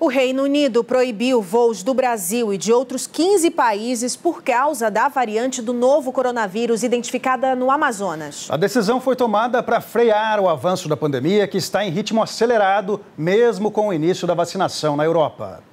O Reino Unido proibiu voos do Brasil e de outros 15 países por causa da variante do novo coronavírus identificada no Amazonas. A decisão foi tomada para frear o avanço da pandemia, que está em ritmo acelerado, mesmo com o início da vacinação na Europa.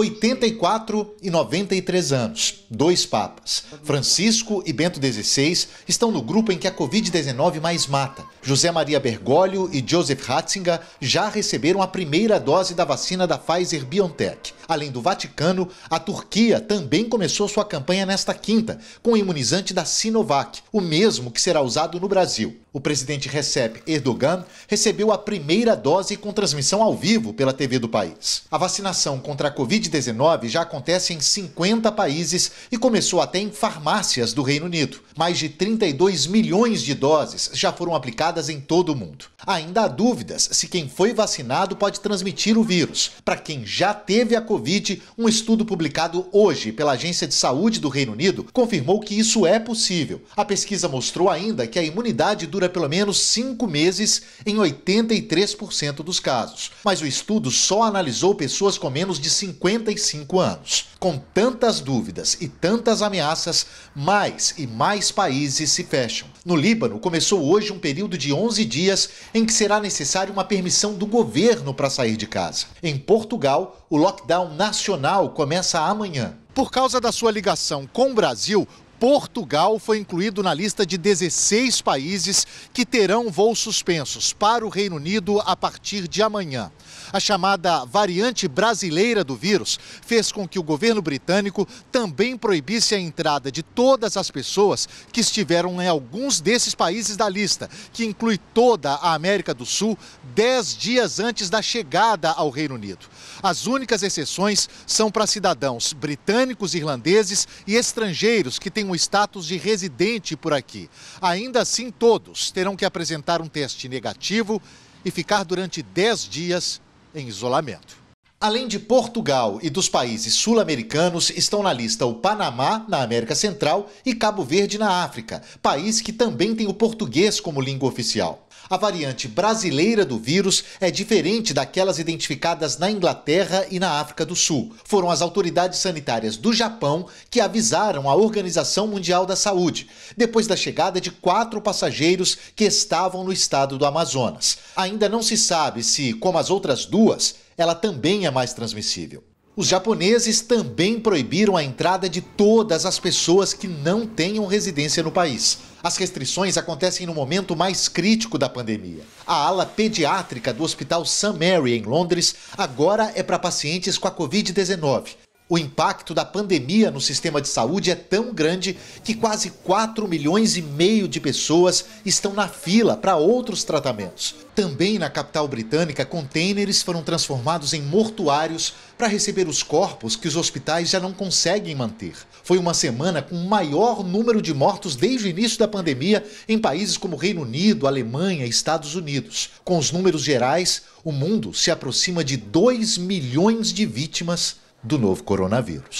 84 e 93 anos, dois papas. Francisco e Bento XVI estão no grupo em que a Covid-19 mais mata. José Maria Bergoglio e Joseph Ratzinger já receberam a primeira dose da vacina da Pfizer-BioNTech. Além do Vaticano, a Turquia também começou sua campanha nesta quinta, com o imunizante da Sinovac, o mesmo que será usado no Brasil o presidente Recep Erdogan recebeu a primeira dose com transmissão ao vivo pela TV do país. A vacinação contra a Covid-19 já acontece em 50 países e começou até em farmácias do Reino Unido. Mais de 32 milhões de doses já foram aplicadas em todo o mundo. Ainda há dúvidas se quem foi vacinado pode transmitir o vírus. Para quem já teve a Covid, um estudo publicado hoje pela Agência de Saúde do Reino Unido confirmou que isso é possível. A pesquisa mostrou ainda que a imunidade do dura pelo menos cinco meses em 83% dos casos, mas o estudo só analisou pessoas com menos de 55 anos. Com tantas dúvidas e tantas ameaças, mais e mais países se fecham. No Líbano, começou hoje um período de 11 dias em que será necessária uma permissão do governo para sair de casa. Em Portugal, o lockdown nacional começa amanhã. Por causa da sua ligação com o Brasil, Portugal foi incluído na lista de 16 países que terão voos suspensos para o Reino Unido a partir de amanhã. A chamada variante brasileira do vírus fez com que o governo britânico também proibisse a entrada de todas as pessoas que estiveram em alguns desses países da lista, que inclui toda a América do Sul, 10 dias antes da chegada ao Reino Unido. As únicas exceções são para cidadãos britânicos, irlandeses e estrangeiros que têm o status de residente por aqui. Ainda assim, todos terão que apresentar um teste negativo e ficar durante 10 dias em isolamento. Além de Portugal e dos países sul-americanos, estão na lista o Panamá, na América Central, e Cabo Verde, na África, país que também tem o português como língua oficial. A variante brasileira do vírus é diferente daquelas identificadas na Inglaterra e na África do Sul. Foram as autoridades sanitárias do Japão que avisaram a Organização Mundial da Saúde, depois da chegada de quatro passageiros que estavam no estado do Amazonas. Ainda não se sabe se, como as outras duas, ela também é mais transmissível. Os japoneses também proibiram a entrada de todas as pessoas que não tenham residência no país. As restrições acontecem no momento mais crítico da pandemia. A ala pediátrica do Hospital St. Mary, em Londres, agora é para pacientes com a Covid-19. O impacto da pandemia no sistema de saúde é tão grande que quase 4 milhões e meio de pessoas estão na fila para outros tratamentos. Também na capital britânica, contêineres foram transformados em mortuários para receber os corpos que os hospitais já não conseguem manter. Foi uma semana com o maior número de mortos desde o início da pandemia em países como Reino Unido, Alemanha e Estados Unidos. Com os números gerais, o mundo se aproxima de 2 milhões de vítimas do novo coronavírus.